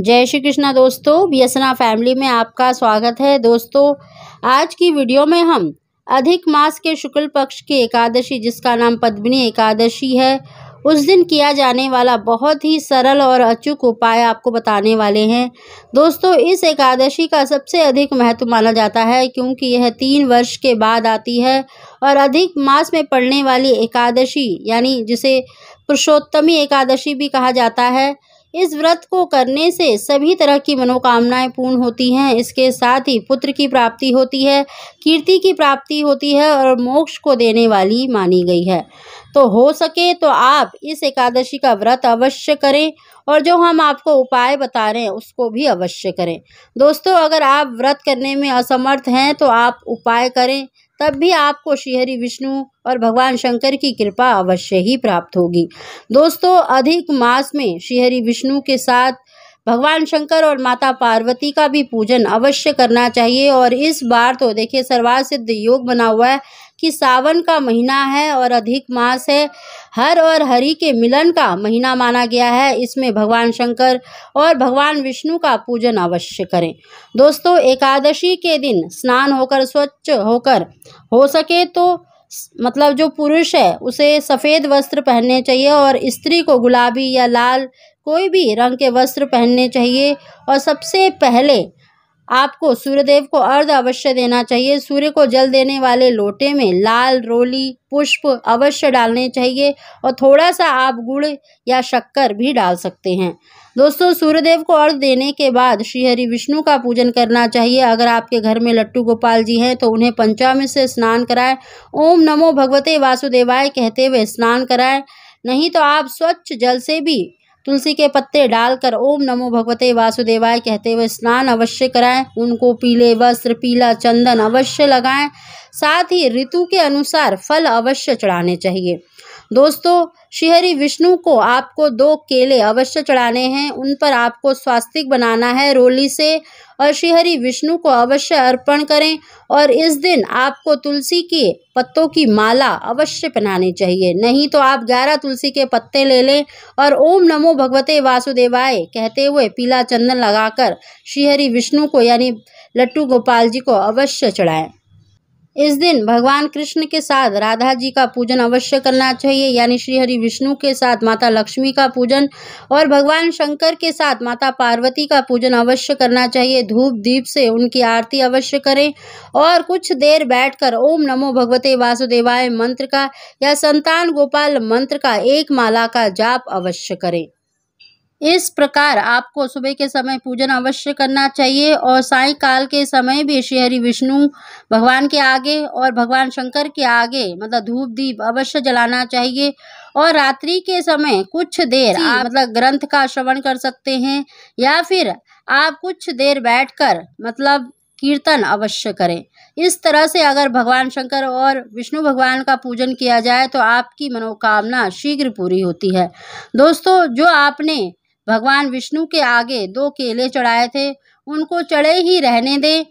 जय श्री कृष्णा दोस्तों बीएसना फैमिली में आपका स्वागत है दोस्तों आज की वीडियो में हम अधिक मास के शुक्ल पक्ष की एकादशी जिसका नाम पद्मिनी एकादशी है उस दिन किया जाने वाला बहुत ही सरल और अचूक उपाय आपको बताने वाले हैं दोस्तों इस एकादशी का सबसे अधिक महत्व माना जाता है क्योंकि यह तीन वर्ष के बाद आती है और अधिक मास में पड़ने वाली एकादशी यानी जिसे पुरुषोत्तमी एकादशी भी कहा जाता है इस व्रत को करने से सभी तरह की मनोकामनाएं पूर्ण होती हैं इसके साथ ही पुत्र की प्राप्ति होती है कीर्ति की प्राप्ति होती है और मोक्ष को देने वाली मानी गई है तो हो सके तो आप इस एकादशी का व्रत अवश्य करें और जो हम आपको उपाय बता रहे हैं उसको भी अवश्य करें दोस्तों अगर आप व्रत करने में असमर्थ हैं तो आप उपाय करें तब भी आपको श्रीहरि विष्णु और भगवान शंकर की कृपा अवश्य ही प्राप्त होगी दोस्तों अधिक मास में श्रीहरि विष्णु के साथ भगवान शंकर और माता पार्वती का भी पूजन अवश्य करना चाहिए और इस बार तो देखिए सिद्ध योग बना हुआ है कि सावन का महीना है और अधिक मास है हर और हरि के मिलन का महीना माना गया है इसमें भगवान शंकर और भगवान विष्णु का पूजन अवश्य करें दोस्तों एकादशी के दिन स्नान होकर स्वच्छ होकर हो सके तो मतलब जो पुरुष है उसे सफ़ेद वस्त्र पहनने चाहिए और स्त्री को गुलाबी या लाल कोई भी रंग के वस्त्र पहनने चाहिए और सबसे पहले आपको सूर्यदेव को अर्ध अवश्य देना चाहिए सूर्य को जल देने वाले लोटे में लाल रोली पुष्प अवश्य डालने चाहिए और थोड़ा सा आप गुड़ या शक्कर भी डाल सकते हैं दोस्तों सूर्यदेव को अर्घ देने के बाद श्री हरि विष्णु का पूजन करना चाहिए अगर आपके घर में लट्टू गोपाल जी हैं तो उन्हें पंचामी से स्नान कराएं ओम नमो भगवते वासुदेवाय कहते हुए स्नान कराएं नहीं तो आप स्वच्छ जल से भी तुलसी के पत्ते डालकर ओम नमो भगवते वासुदेवाय कहते हुए स्नान अवश्य कराएं उनको पीले वस्त्र पीला चंदन अवश्य लगाएं साथ ही ऋतु के अनुसार फल अवश्य चढ़ाने चाहिए दोस्तों श्रीहरी विष्णु को आपको दो केले अवश्य चढ़ाने हैं उन पर आपको स्वास्तिक बनाना है रोली से और श्रीहरी विष्णु को अवश्य अर्पण करें और इस दिन आपको तुलसी के पत्तों की माला अवश्य पहनानी चाहिए नहीं तो आप ग्यारह तुलसी के पत्ते ले लें और ओम नमो भगवते वासुदेवाय कहते हुए पीला चंदन लगाकर श्रीहरी विष्णु को यानी लट्टू गोपाल जी को अवश्य चढ़ाएँ इस दिन भगवान कृष्ण के साथ राधा जी का पूजन अवश्य करना चाहिए यानी श्री हरि विष्णु के साथ माता लक्ष्मी का पूजन और भगवान शंकर के साथ माता पार्वती का पूजन अवश्य करना चाहिए धूप दीप से उनकी आरती अवश्य करें और कुछ देर बैठकर ओम नमो भगवते वासुदेवाय मंत्र का या संतान गोपाल मंत्र का एक माला का जाप अवश्य करें इस प्रकार आपको सुबह के समय पूजन अवश्य करना चाहिए और सायकाल के समय भी श्रीहरि विष्णु भगवान के आगे और भगवान शंकर के आगे मतलब धूप दीप अवश्य जलाना चाहिए और रात्रि के समय कुछ देर आप मतलब ग्रंथ का श्रवण कर सकते हैं या फिर आप कुछ देर बैठकर मतलब कीर्तन अवश्य करें इस तरह से अगर भगवान शंकर और विष्णु भगवान का पूजन किया जाए तो आपकी मनोकामना शीघ्र पूरी होती है दोस्तों जो आपने भगवान विष्णु के आगे दो केले चढ़ाए थे उनको चढ़े ही रहने दें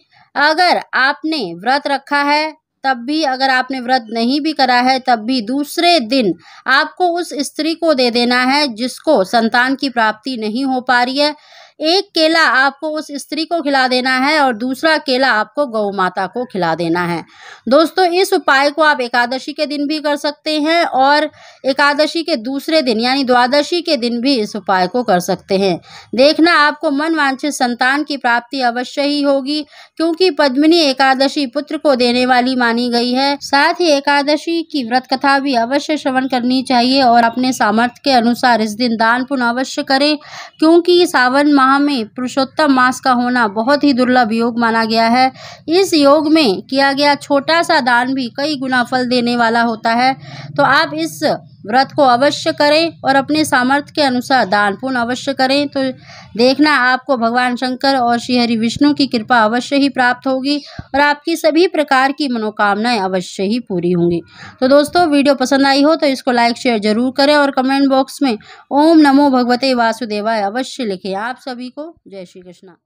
अगर आपने व्रत रखा है तब भी अगर आपने व्रत नहीं भी करा है तब भी दूसरे दिन आपको उस स्त्री को दे देना है जिसको संतान की प्राप्ति नहीं हो पा रही है एक केला आपको उस स्त्री को खिला देना है और दूसरा केला आपको गौ माता को खिला देना है दोस्तों इस उपाय को आप एकादशी के दिन भी कर सकते हैं और एकादशी के दूसरे दिन यानी द्वादशी के दिन भी इस उपाय को कर सकते हैं देखना आपको मन वांछित संतान की प्राप्ति अवश्य ही होगी क्योंकि पद्मिनी एकादशी पुत्र को देने वाली मानी गई है साथ ही एकादशी की व्रत कथा भी अवश्य श्रवण करनी चाहिए और अपने सामर्थ्य के अनुसार इस दिन दान पुण्य अवश्य करें क्योंकि सावन माह में पुरुषोत्तम मास का होना बहुत ही दुर्लभ योग माना गया है इस योग में किया गया छोटा सा दान भी कई गुना फल देने वाला होता है तो आप इस व्रत को अवश्य करें और अपने सामर्थ्य के अनुसार दान पुण्य अवश्य करें तो देखना आपको भगवान शंकर और श्री हरि विष्णु की कृपा अवश्य ही प्राप्त होगी और आपकी सभी प्रकार की मनोकामनाएं अवश्य ही पूरी होंगी तो दोस्तों वीडियो पसंद आई हो तो इसको लाइक शेयर जरूर करें और कमेंट बॉक्स में ओम नमो भगवते वासुदेवाय अवश्य लिखें आप सभी को जय श्री कृष्णा